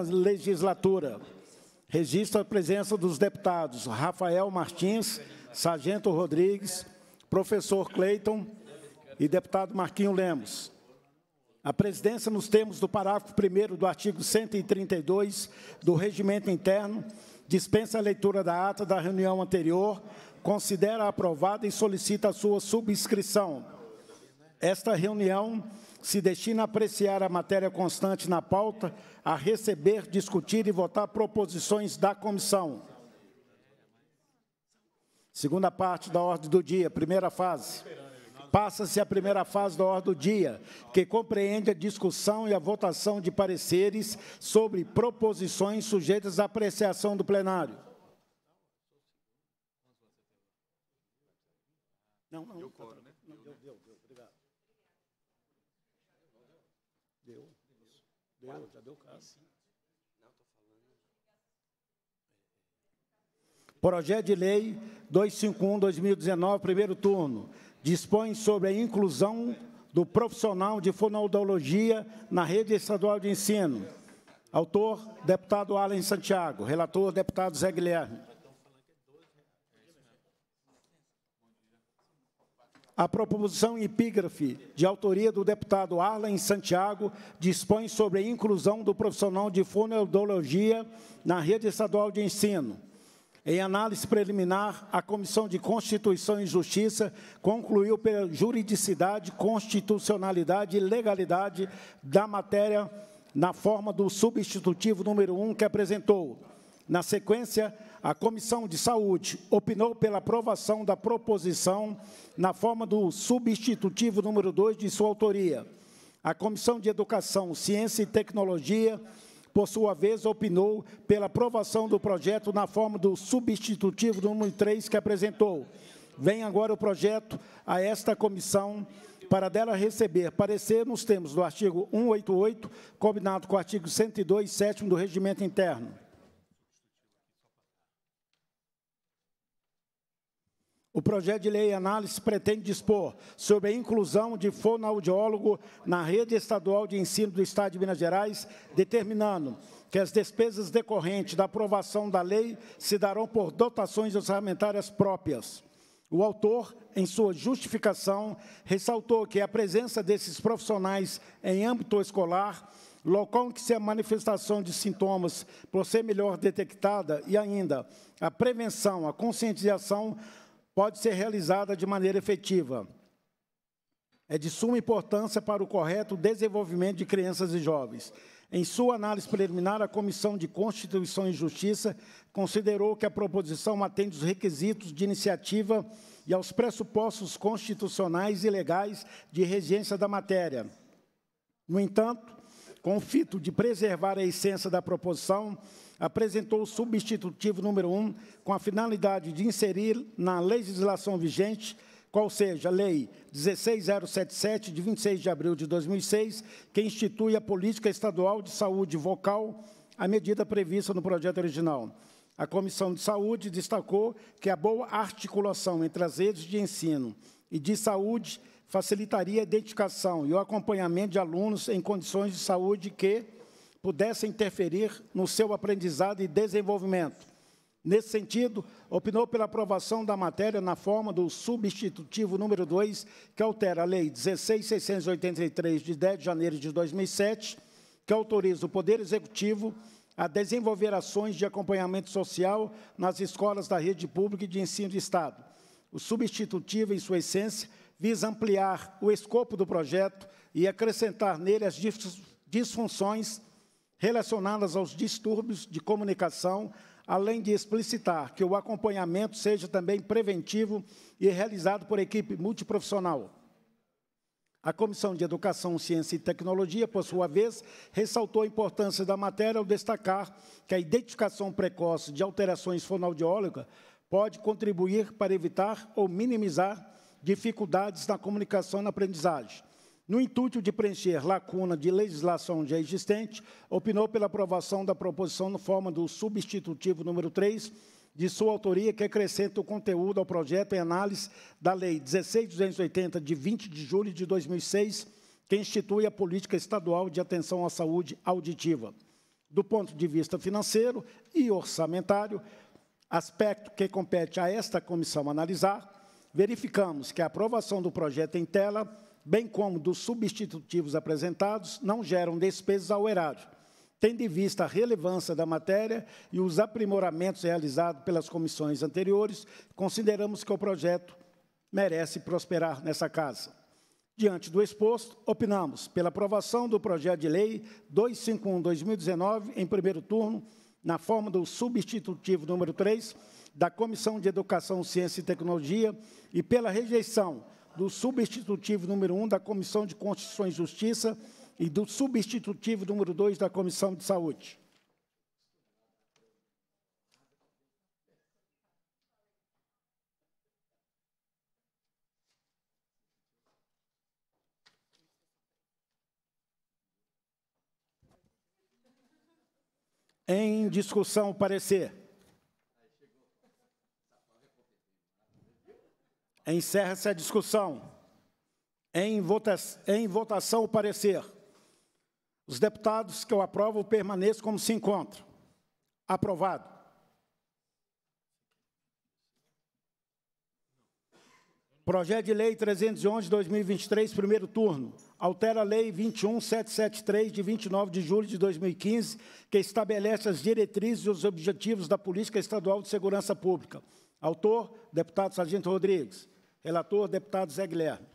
legislatura. Registro a presença dos deputados Rafael Martins, Sargento Rodrigues, professor Cleiton e deputado Marquinho Lemos. A presidência, nos termos do parágrafo 1 do artigo 132 do Regimento Interno, dispensa a leitura da ata da reunião anterior, considera aprovada e solicita a sua subscrição. Esta reunião se destina a apreciar a matéria constante na pauta, a receber, discutir e votar proposições da comissão. Segunda parte da ordem do dia, primeira fase. Passa-se a primeira fase da ordem do dia, que compreende a discussão e a votação de pareceres sobre proposições sujeitas à apreciação do plenário. Não, não, eu coro, né? deu, deu, deu, obrigado. Deu. Deu, Quatro? já deu caso. Projeto de Lei 251-2019, primeiro turno, dispõe sobre a inclusão do profissional de fonoaudiologia na rede estadual de ensino. Autor, deputado Alan Santiago. Relator, deputado Zé Guilherme. A proposição epígrafe, de autoria do deputado Arlen Santiago, dispõe sobre a inclusão do profissional de fonoaudiologia na rede estadual de ensino. Em análise preliminar, a Comissão de Constituição e Justiça concluiu pela juridicidade, constitucionalidade e legalidade da matéria na forma do substitutivo número 1 um que apresentou. Na sequência, a Comissão de Saúde opinou pela aprovação da proposição na forma do substitutivo número 2 de sua autoria. A Comissão de Educação, Ciência e Tecnologia, por sua vez, opinou pela aprovação do projeto na forma do substitutivo número 3 que apresentou. Vem agora o projeto a esta comissão para dela receber parecer nos termos do artigo 188, combinado com o artigo 102, 7 do Regimento Interno. O projeto de lei e análise pretende dispor sobre a inclusão de fonoaudiólogo na rede estadual de ensino do Estado de Minas Gerais, determinando que as despesas decorrentes da aprovação da lei se darão por dotações orçamentárias próprias. O autor, em sua justificação, ressaltou que a presença desses profissionais em âmbito escolar local em que se a manifestação de sintomas por ser melhor detectada e ainda a prevenção, a conscientização pode ser realizada de maneira efetiva. É de suma importância para o correto desenvolvimento de crianças e jovens. Em sua análise preliminar, a Comissão de Constituição e Justiça considerou que a proposição atende os requisitos de iniciativa e aos pressupostos constitucionais e legais de regência da matéria. No entanto, com o fito de preservar a essência da proposição, apresentou o substitutivo número 1 com a finalidade de inserir na legislação vigente qual seja a Lei 16077, de 26 de abril de 2006, que institui a Política Estadual de Saúde Vocal, a medida prevista no projeto original. A Comissão de Saúde destacou que a boa articulação entre as redes de ensino e de saúde facilitaria a identificação e o acompanhamento de alunos em condições de saúde que, pudessem interferir no seu aprendizado e desenvolvimento. Nesse sentido, opinou pela aprovação da matéria na forma do substitutivo número 2, que altera a Lei 16.683, de 10 de janeiro de 2007, que autoriza o Poder Executivo a desenvolver ações de acompanhamento social nas escolas da rede pública e de ensino de Estado. O substitutivo, em sua essência, visa ampliar o escopo do projeto e acrescentar nele as disfunções relacionadas aos distúrbios de comunicação, além de explicitar que o acompanhamento seja também preventivo e realizado por equipe multiprofissional. A Comissão de Educação, Ciência e Tecnologia, por sua vez, ressaltou a importância da matéria ao destacar que a identificação precoce de alterações fonoaudiólicas pode contribuir para evitar ou minimizar dificuldades na comunicação e na aprendizagem, no intuito de preencher lacuna de legislação já existente, opinou pela aprovação da proposição no forma do substitutivo número 3, de sua autoria, que acrescenta o conteúdo ao projeto em análise da Lei 16.280, de 20 de julho de 2006, que institui a política estadual de atenção à saúde auditiva. Do ponto de vista financeiro e orçamentário, aspecto que compete a esta comissão analisar, verificamos que a aprovação do projeto em tela bem como dos substitutivos apresentados, não geram despesas ao erário, tendo em vista a relevância da matéria e os aprimoramentos realizados pelas comissões anteriores, consideramos que o projeto merece prosperar nessa casa. Diante do exposto, opinamos pela aprovação do projeto de lei 251-2019, em primeiro turno, na forma do substitutivo número 3 da Comissão de Educação, Ciência e Tecnologia, e pela rejeição do substitutivo número 1 um da Comissão de Constituição e Justiça e do substitutivo número 2 da Comissão de Saúde. Em discussão, parecer. Encerra-se a discussão. Em, vota em votação o parecer. Os deputados que o aprovam permaneçam como se encontram. Aprovado. Projeto de Lei 311 2023, primeiro turno. Altera a Lei 21773, de 29 de julho de 2015, que estabelece as diretrizes e os objetivos da Política Estadual de Segurança Pública. Autor, deputado Sargento Rodrigues. Relator, deputado Zé Guilherme.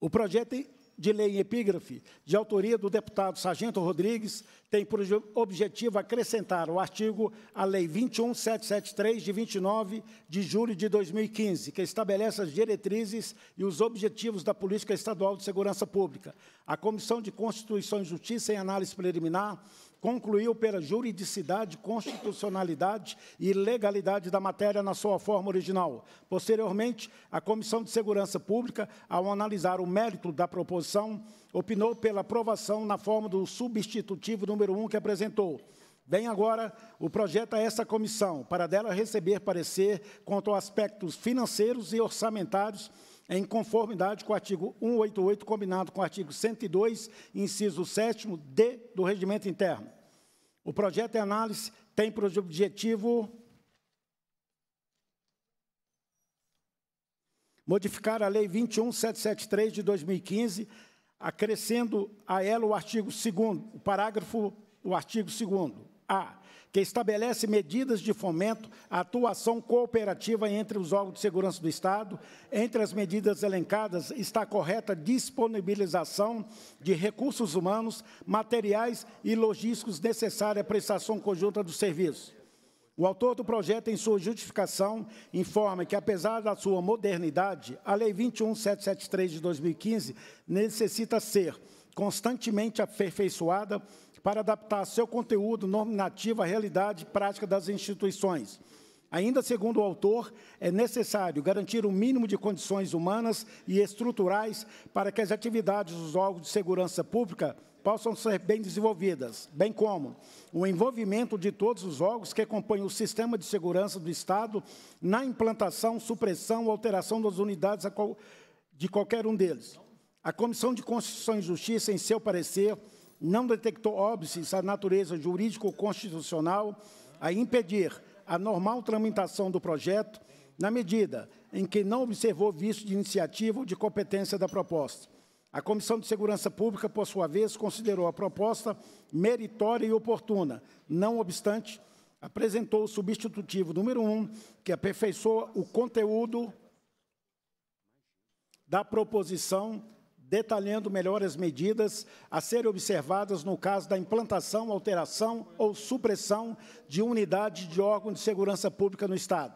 O projeto de lei em epígrafe, de autoria do deputado Sargento Rodrigues, tem por objetivo acrescentar o artigo à Lei 21773, de 29 de julho de 2015, que estabelece as diretrizes e os objetivos da Política Estadual de Segurança Pública. A Comissão de Constituição e Justiça, em análise preliminar, concluiu pela juridicidade, constitucionalidade e legalidade da matéria na sua forma original. Posteriormente, a Comissão de Segurança Pública, ao analisar o mérito da proposição, opinou pela aprovação na forma do substitutivo número 1 que apresentou. Vem agora o projeto a essa comissão, para dela receber parecer quanto a aspectos financeiros e orçamentários em conformidade com o artigo 188, combinado com o artigo 102, inciso 7 D do Regimento Interno. O projeto de análise tem por objetivo modificar a Lei 21773 de 2015, acrescendo a ela o artigo 2 o parágrafo, o artigo 2 A, que estabelece medidas de fomento à atuação cooperativa entre os órgãos de segurança do Estado. Entre as medidas elencadas está a correta disponibilização de recursos humanos, materiais e logísticos necessários à prestação conjunta do serviço. O autor do projeto, em sua justificação, informa que, apesar da sua modernidade, a Lei 21773 de 2015 necessita ser constantemente aperfeiçoada para adaptar seu conteúdo normativo à realidade prática das instituições. Ainda segundo o autor, é necessário garantir o um mínimo de condições humanas e estruturais para que as atividades dos órgãos de segurança pública possam ser bem desenvolvidas, bem como o envolvimento de todos os órgãos que compõem o sistema de segurança do Estado na implantação, supressão ou alteração das unidades de qualquer um deles. A Comissão de Constituição e Justiça, em seu parecer, não detectou óbices à natureza jurídico-constitucional a impedir a normal tramitação do projeto, na medida em que não observou vício de iniciativa ou de competência da proposta. A Comissão de Segurança Pública, por sua vez, considerou a proposta meritória e oportuna, não obstante, apresentou o substitutivo número 1, um, que aperfeiçoa o conteúdo da proposição detalhando melhor as medidas a serem observadas no caso da implantação, alteração ou supressão de unidade de órgão de segurança pública no Estado.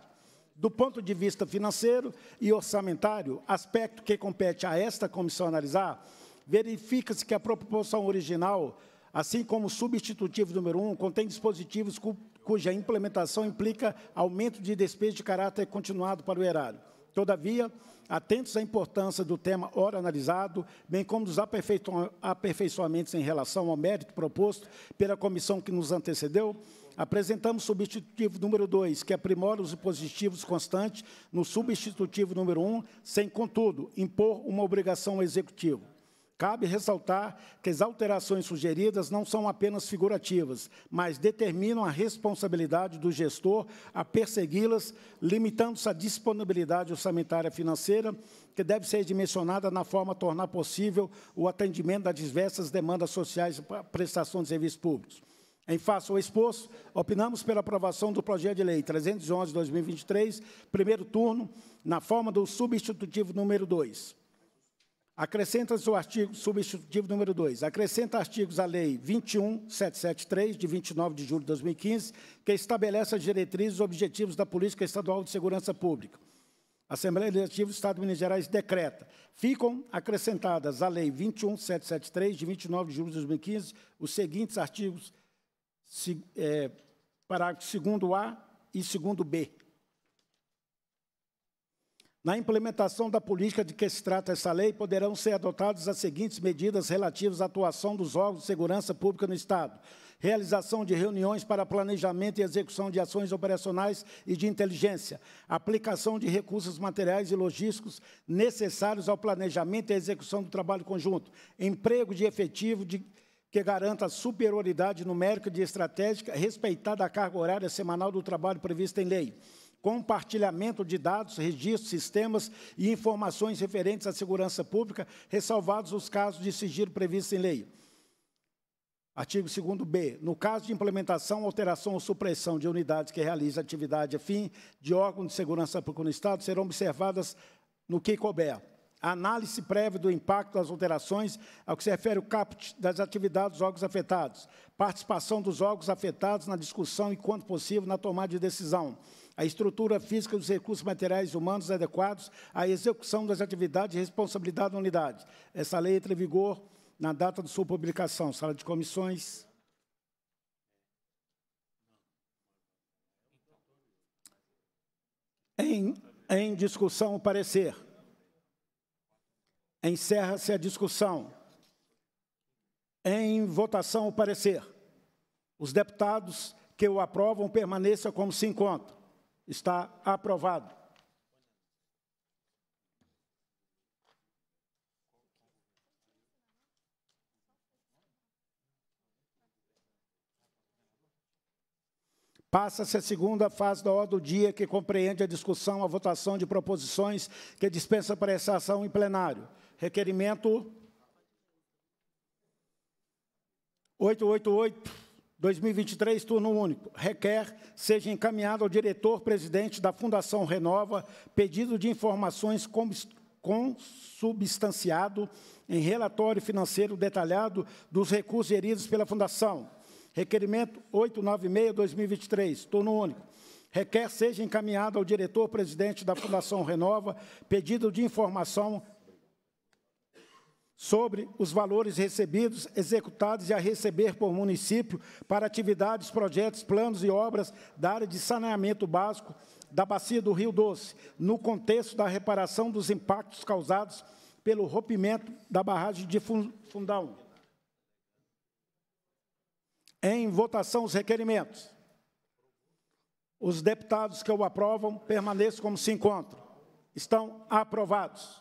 Do ponto de vista financeiro e orçamentário, aspecto que compete a esta comissão analisar, verifica-se que a proporção original, assim como o substitutivo número 1, contém dispositivos cu cuja implementação implica aumento de despesas de caráter continuado para o erário. Todavia, atentos à importância do tema ora analisado, bem como dos aperfeiçoamentos em relação ao mérito proposto pela comissão que nos antecedeu, apresentamos substitutivo número 2, que aprimora os positivos constantes no substitutivo número 1, um, sem, contudo, impor uma obrigação ao executivo. Cabe ressaltar que as alterações sugeridas não são apenas figurativas, mas determinam a responsabilidade do gestor a persegui-las, limitando-se à disponibilidade orçamentária financeira, que deve ser dimensionada na forma a tornar possível o atendimento das diversas demandas sociais e prestação de serviços públicos. Em face ao exposto, opinamos pela aprovação do projeto de lei 311 2023, primeiro turno, na forma do substitutivo número 2. Acrescenta-se o artigo substitutivo número 2. Acrescenta artigos à Lei 21773, de 29 de julho de 2015, que estabelece as diretrizes e objetivos da Política Estadual de Segurança Pública. A Assembleia Legislativa do Estado de Minas Gerais decreta. Ficam acrescentadas à Lei 21773, de 29 de julho de 2015, os seguintes artigos, se, é, parágrafo 2A e 2B. Na implementação da política de que se trata essa lei, poderão ser adotadas as seguintes medidas relativas à atuação dos órgãos de segurança pública no Estado. Realização de reuniões para planejamento e execução de ações operacionais e de inteligência. Aplicação de recursos materiais e logísticos necessários ao planejamento e execução do trabalho conjunto. Emprego de efetivo de, que garanta superioridade numérica de estratégica, respeitada a carga horária semanal do trabalho prevista em lei compartilhamento de dados, registros, sistemas e informações referentes à segurança pública, ressalvados os casos de sigilo previsto em lei. Artigo 2b. No caso de implementação, alteração ou supressão de unidades que realizam atividade afim de órgão de segurança pública no Estado, serão observadas no que couber. análise prévia do impacto das alterações ao que se refere o caput das atividades dos órgãos afetados, participação dos órgãos afetados na discussão e, quanto possível, na tomada de decisão, a estrutura física dos recursos materiais humanos adequados à execução das atividades de responsabilidade da unidade. Essa lei entra em vigor na data de sua publicação. Sala de comissões. Em, em discussão, o parecer. Encerra-se a discussão. Em votação, o parecer. Os deputados que o aprovam permaneçam como se encontram. Está aprovado. Passa-se a segunda fase da ordem do dia, que compreende a discussão, a votação de proposições que dispensa para essa ação em plenário. Requerimento 888. 2023, turno único, requer seja encaminhado ao diretor-presidente da Fundação Renova pedido de informações consubstanciado em relatório financeiro detalhado dos recursos geridos pela Fundação. Requerimento 896-2023, turno único. Requer seja encaminhado ao diretor-presidente da Fundação Renova pedido de informação sobre os valores recebidos, executados e a receber por município para atividades, projetos, planos e obras da área de saneamento básico da bacia do Rio Doce, no contexto da reparação dos impactos causados pelo rompimento da barragem de Fundão. Em votação, os requerimentos. Os deputados que o aprovam permaneçam como se encontram. Estão aprovados.